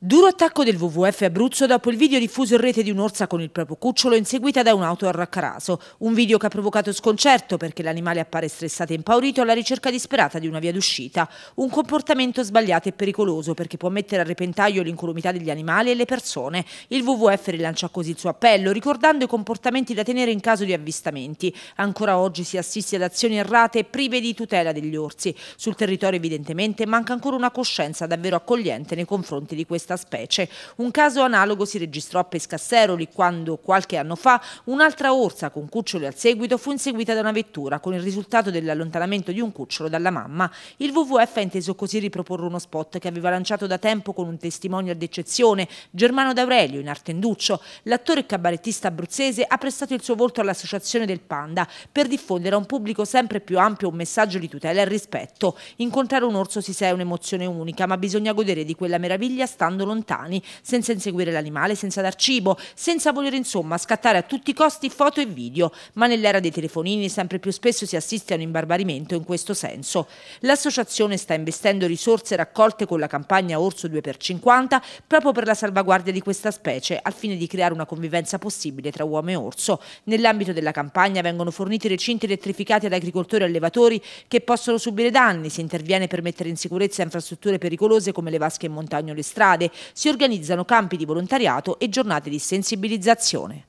Duro attacco del WWF Abruzzo dopo il video diffuso in rete di un'orsa con il proprio cucciolo inseguita da un'auto a raccaraso. Un video che ha provocato sconcerto perché l'animale appare stressato e impaurito alla ricerca disperata di una via d'uscita. Un comportamento sbagliato e pericoloso perché può mettere a repentaglio l'incolumità degli animali e le persone. Il WWF rilancia così il suo appello ricordando i comportamenti da tenere in caso di avvistamenti. Ancora oggi si assiste ad azioni errate e prive di tutela degli orsi. Sul territorio evidentemente manca ancora una coscienza davvero accogliente nei confronti di questi questa specie. Un caso analogo si registrò a Pescasseroli quando qualche anno fa un'altra orsa con cuccioli al seguito fu inseguita da una vettura con il risultato dell'allontanamento di un cucciolo dalla mamma. Il WWF ha inteso così riproporre uno spot che aveva lanciato da tempo con un testimonial d'eccezione, Germano D'Aurelio in Artenduccio. L'attore e cabarettista abruzzese ha prestato il suo volto all'Associazione del Panda per diffondere a un pubblico sempre più ampio un messaggio di tutela e rispetto. Incontrare un orso si sa è un'emozione unica, ma bisogna godere di quella meraviglia stando portando lontani, senza inseguire l'animale, senza dar cibo, senza voler insomma scattare a tutti i costi foto e video, ma nell'era dei telefonini sempre più spesso si assiste a un imbarbarimento in questo senso. L'associazione sta investendo risorse raccolte con la campagna Orso 2x50 proprio per la salvaguardia di questa specie, al fine di creare una convivenza possibile tra uomo e orso. Nell'ambito della campagna vengono forniti recinti elettrificati ad agricoltori e allevatori che possono subire danni, si interviene per mettere in sicurezza infrastrutture pericolose come le vasche in montagna o le strade, si organizzano campi di volontariato e giornate di sensibilizzazione.